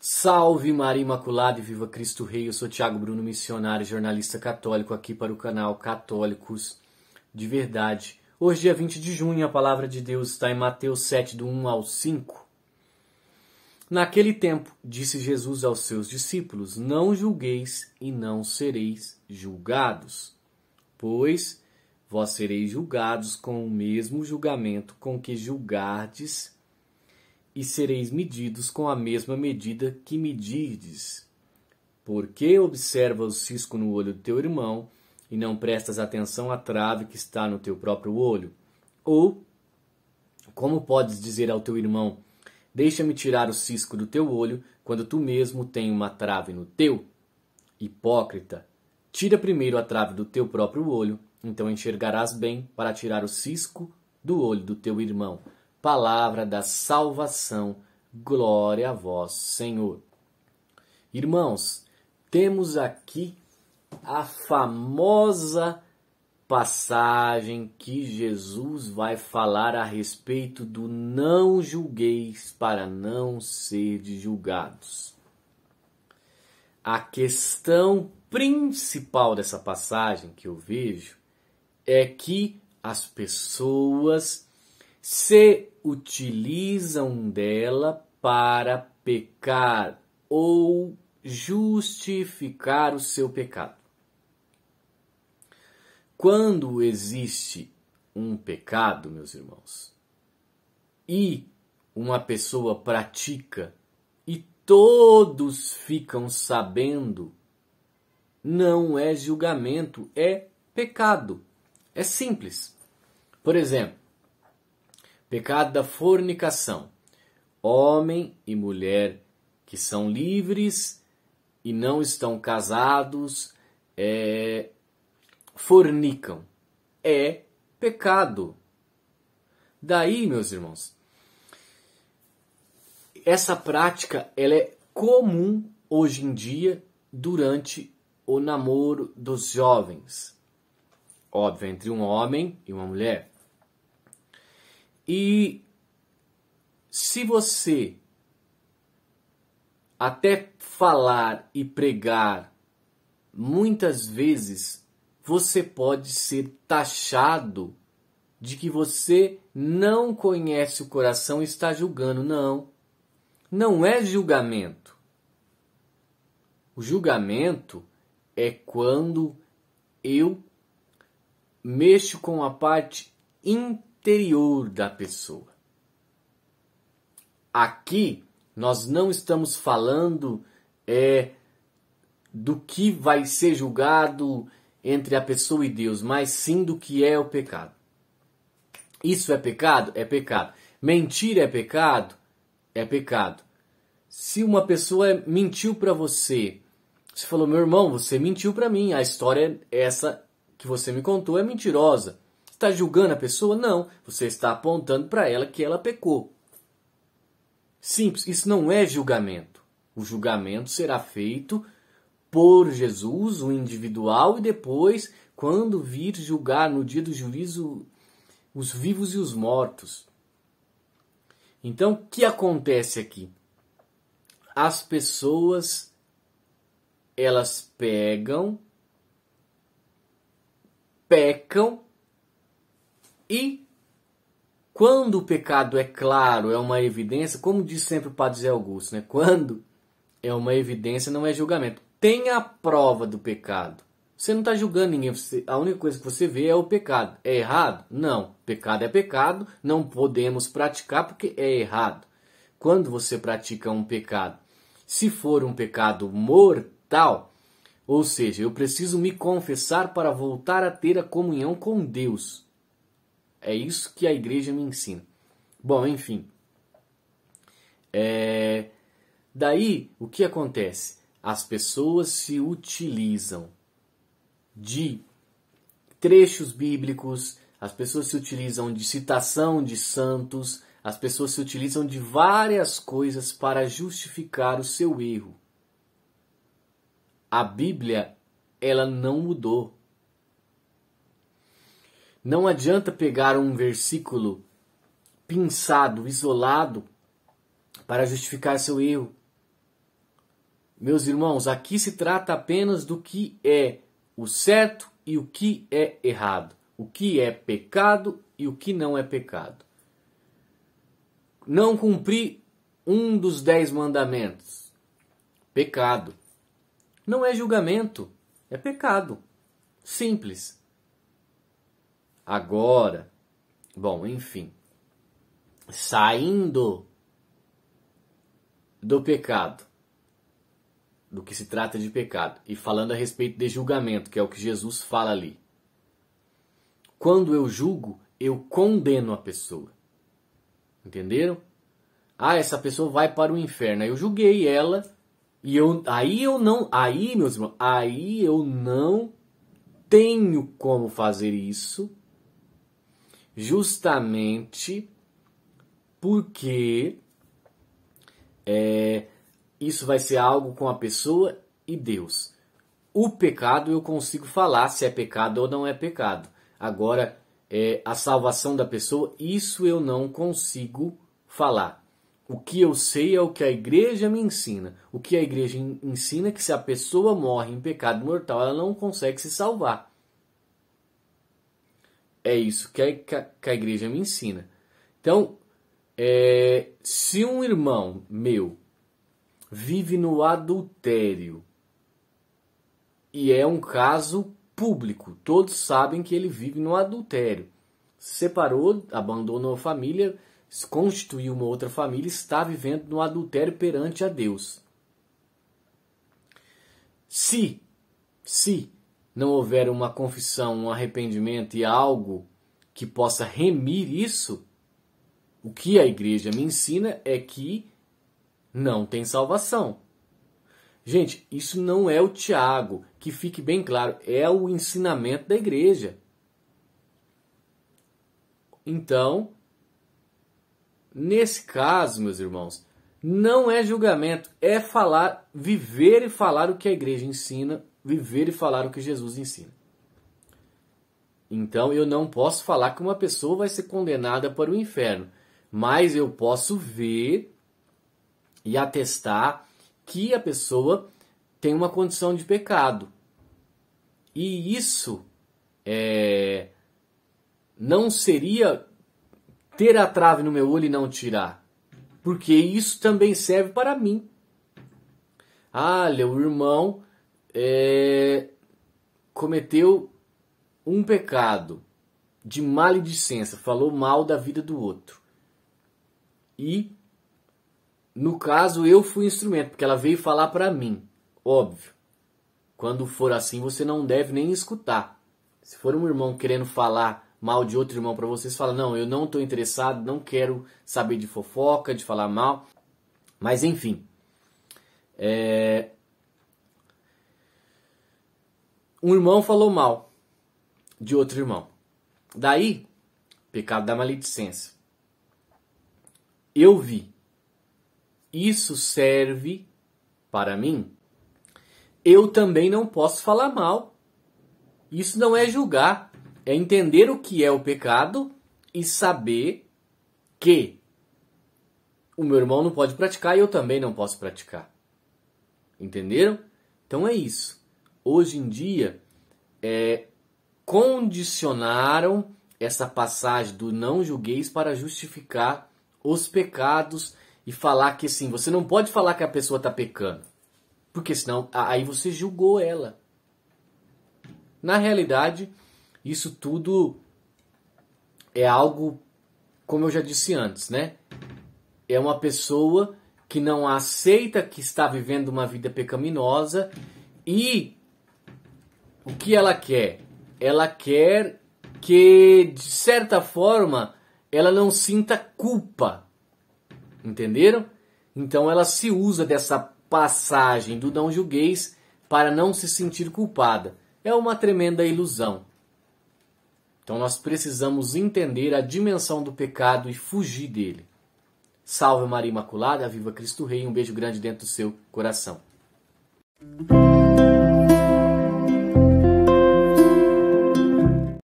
Salve Maria Imaculada e Viva Cristo Rei! Eu sou Tiago Bruno, missionário e jornalista católico, aqui para o canal Católicos de Verdade. Hoje, dia 20 de junho, a palavra de Deus está em Mateus 7, do 1 ao 5. Naquele tempo, disse Jesus aos seus discípulos: Não julgueis e não sereis julgados, pois vós sereis julgados com o mesmo julgamento com que julgardes e sereis medidos com a mesma medida que medirdes. Porque observas o cisco no olho do teu irmão e não prestas atenção à trave que está no teu próprio olho? Ou como podes dizer ao teu irmão: Deixa-me tirar o cisco do teu olho, quando tu mesmo tens uma trave no teu? Hipócrita, tira primeiro a trave do teu próprio olho, então enxergarás bem para tirar o cisco do olho do teu irmão palavra da salvação. Glória a vós, Senhor. Irmãos, temos aqui a famosa passagem que Jesus vai falar a respeito do não julgueis para não seres julgados. A questão principal dessa passagem que eu vejo é que as pessoas se utilizam dela para pecar ou justificar o seu pecado. Quando existe um pecado, meus irmãos, e uma pessoa pratica e todos ficam sabendo, não é julgamento, é pecado. É simples. Por exemplo, Pecado da fornicação. Homem e mulher que são livres e não estão casados é, fornicam. É pecado. Daí, meus irmãos, essa prática ela é comum hoje em dia durante o namoro dos jovens. Óbvio, entre um homem e uma mulher. E se você até falar e pregar muitas vezes você pode ser taxado de que você não conhece o coração e está julgando. Não. Não é julgamento. O julgamento é quando eu mexo com a parte interna interior da pessoa. Aqui nós não estamos falando é do que vai ser julgado entre a pessoa e Deus, mas sim do que é o pecado. Isso é pecado? É pecado. Mentir é pecado? É pecado. Se uma pessoa mentiu para você, você falou, meu irmão, você mentiu para mim, a história é essa que você me contou é mentirosa está julgando a pessoa? Não. Você está apontando para ela que ela pecou. Simples, isso não é julgamento. O julgamento será feito por Jesus, o individual, e depois, quando vir julgar no dia do juízo os vivos e os mortos. Então, o que acontece aqui? As pessoas elas pegam, pecam e quando o pecado é claro, é uma evidência, como diz sempre o Padre Zé Augusto, né? quando é uma evidência, não é julgamento. Tem a prova do pecado. Você não está julgando ninguém, a única coisa que você vê é o pecado. É errado? Não. Pecado é pecado, não podemos praticar porque é errado. Quando você pratica um pecado, se for um pecado mortal, ou seja, eu preciso me confessar para voltar a ter a comunhão com Deus. É isso que a igreja me ensina. Bom, enfim. É... Daí, o que acontece? As pessoas se utilizam de trechos bíblicos, as pessoas se utilizam de citação de santos, as pessoas se utilizam de várias coisas para justificar o seu erro. A Bíblia, ela não mudou. Não adianta pegar um versículo pinçado, isolado, para justificar seu erro. Meus irmãos, aqui se trata apenas do que é o certo e o que é errado, o que é pecado e o que não é pecado. Não cumprir um dos dez mandamentos, pecado. Não é julgamento, é pecado. Simples agora. Bom, enfim. Saindo do pecado, do que se trata de pecado, e falando a respeito de julgamento, que é o que Jesus fala ali. Quando eu julgo, eu condeno a pessoa. Entenderam? Ah, essa pessoa vai para o inferno. Eu julguei ela e eu aí eu não, aí meus irmãos, aí eu não tenho como fazer isso justamente porque é, isso vai ser algo com a pessoa e Deus. O pecado eu consigo falar se é pecado ou não é pecado. Agora, é, a salvação da pessoa, isso eu não consigo falar. O que eu sei é o que a igreja me ensina. O que a igreja ensina é que se a pessoa morre em pecado mortal, ela não consegue se salvar. É isso que a, que a igreja me ensina. Então, é, se um irmão meu vive no adultério e é um caso público, todos sabem que ele vive no adultério, separou, abandonou a família, constituiu uma outra família, está vivendo no adultério perante a Deus. Se, se não houver uma confissão, um arrependimento e algo que possa remir isso, o que a igreja me ensina é que não tem salvação. Gente, isso não é o Tiago, que fique bem claro, é o ensinamento da igreja. Então, nesse caso, meus irmãos, não é julgamento, é falar, viver e falar o que a igreja ensina viver e falar o que Jesus ensina. Então eu não posso falar que uma pessoa vai ser condenada para o inferno, mas eu posso ver e atestar que a pessoa tem uma condição de pecado. E isso é, não seria ter a trave no meu olho e não tirar, porque isso também serve para mim. Ah, o irmão é, cometeu um pecado de maledicência, falou mal da vida do outro. E, no caso, eu fui instrumento, porque ela veio falar para mim, óbvio. Quando for assim, você não deve nem escutar. Se for um irmão querendo falar mal de outro irmão para vocês, fala: "Não, eu não estou interessado, não quero saber de fofoca, de falar mal". Mas enfim, é, um irmão falou mal de outro irmão. Daí, pecado da maledicência. Eu vi. Isso serve para mim. Eu também não posso falar mal. Isso não é julgar, é entender o que é o pecado e saber que o meu irmão não pode praticar e eu também não posso praticar. Entenderam? Então é isso hoje em dia é, condicionaram essa passagem do não julgueis para justificar os pecados e falar que sim você não pode falar que a pessoa está pecando, porque senão aí você julgou ela. Na realidade, isso tudo é algo, como eu já disse antes, né? É uma pessoa que não aceita que está vivendo uma vida pecaminosa e o que ela quer? Ela quer que, de certa forma, ela não sinta culpa. Entenderam? Então ela se usa dessa passagem do não julgueis para não se sentir culpada. É uma tremenda ilusão. Então nós precisamos entender a dimensão do pecado e fugir dele. Salve Maria Imaculada, viva Cristo Rei, um beijo grande dentro do seu coração.